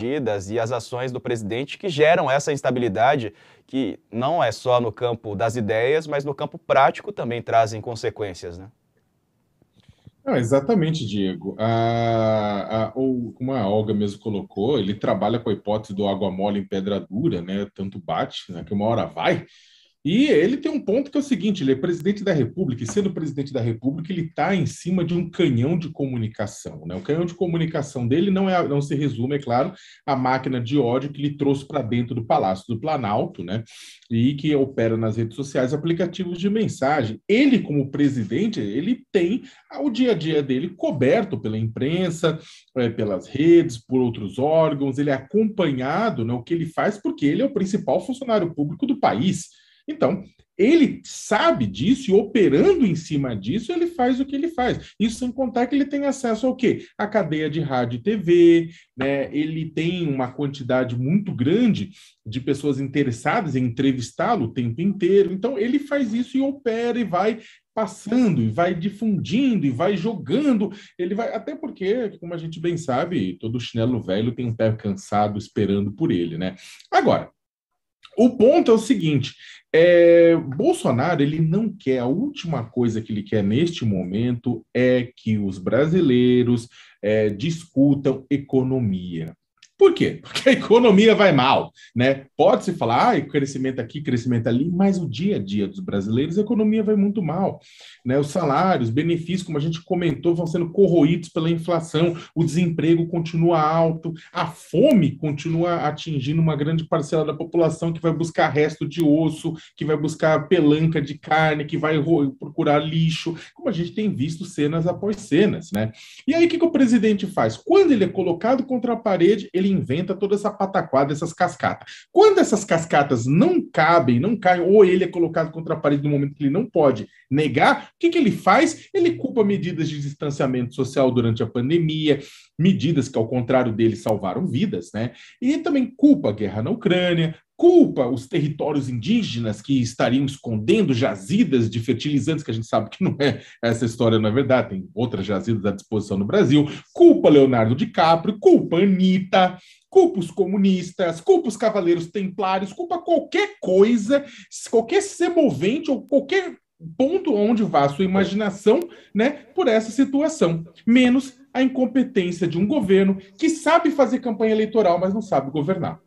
medidas e as ações do presidente que geram essa instabilidade, que não é só no campo das ideias, mas no campo prático também trazem consequências, né? Não, exatamente, Diego. A, ou como a Olga mesmo colocou, ele trabalha com a hipótese do água mole em pedra dura, né? Tanto bate, né? que uma hora vai, e ele tem um ponto que é o seguinte: ele é presidente da República, e sendo presidente da República, ele está em cima de um canhão de comunicação. Né? O canhão de comunicação dele não, é, não se resume, é claro, à máquina de ódio que ele trouxe para dentro do Palácio do Planalto, né? E que opera nas redes sociais aplicativos de mensagem. Ele, como presidente, ele tem o dia a dia dele coberto pela imprensa, é, pelas redes, por outros órgãos, ele é acompanhado, né? O que ele faz, porque ele é o principal funcionário público do país. Então, ele sabe disso e operando em cima disso, ele faz o que ele faz. Isso sem contar que ele tem acesso ao quê? A cadeia de rádio e TV, né? ele tem uma quantidade muito grande de pessoas interessadas em entrevistá-lo o tempo inteiro. Então, ele faz isso e opera e vai passando e vai difundindo e vai jogando. Ele vai até porque, como a gente bem sabe, todo chinelo velho tem um pé cansado esperando por ele, né? Agora, o ponto é o seguinte: é, Bolsonaro ele não quer, a última coisa que ele quer neste momento é que os brasileiros é, discutam economia. Por quê? Porque a economia vai mal, né? Pode-se falar, ah, crescimento aqui, crescimento ali, mas o dia a dia dos brasileiros, a economia vai muito mal, né? Os salários, benefícios, como a gente comentou, vão sendo corroídos pela inflação, o desemprego continua alto, a fome continua atingindo uma grande parcela da população que vai buscar resto de osso, que vai buscar pelanca de carne, que vai procurar lixo, como a gente tem visto cenas após cenas, né? E aí, o que, que o presidente faz? Quando ele é colocado contra a parede, ele ele inventa toda essa pataquada, essas cascatas. Quando essas cascatas não cabem, não caem, ou ele é colocado contra a parede no momento que ele não pode negar, o que, que ele faz? Ele culpa medidas de distanciamento social durante a pandemia, medidas que, ao contrário dele, salvaram vidas, né? E ele também culpa a guerra na Ucrânia, culpa os territórios indígenas que estariam escondendo jazidas de fertilizantes, que a gente sabe que não é essa história, não é verdade, tem outras jazidas à disposição no Brasil, culpa Leonardo DiCaprio, culpa Anitta, culpa os comunistas, culpa os cavaleiros templários, culpa qualquer coisa, qualquer semovente ou qualquer ponto onde vá a sua imaginação, né, por essa situação, menos a incompetência de um governo que sabe fazer campanha eleitoral, mas não sabe governar.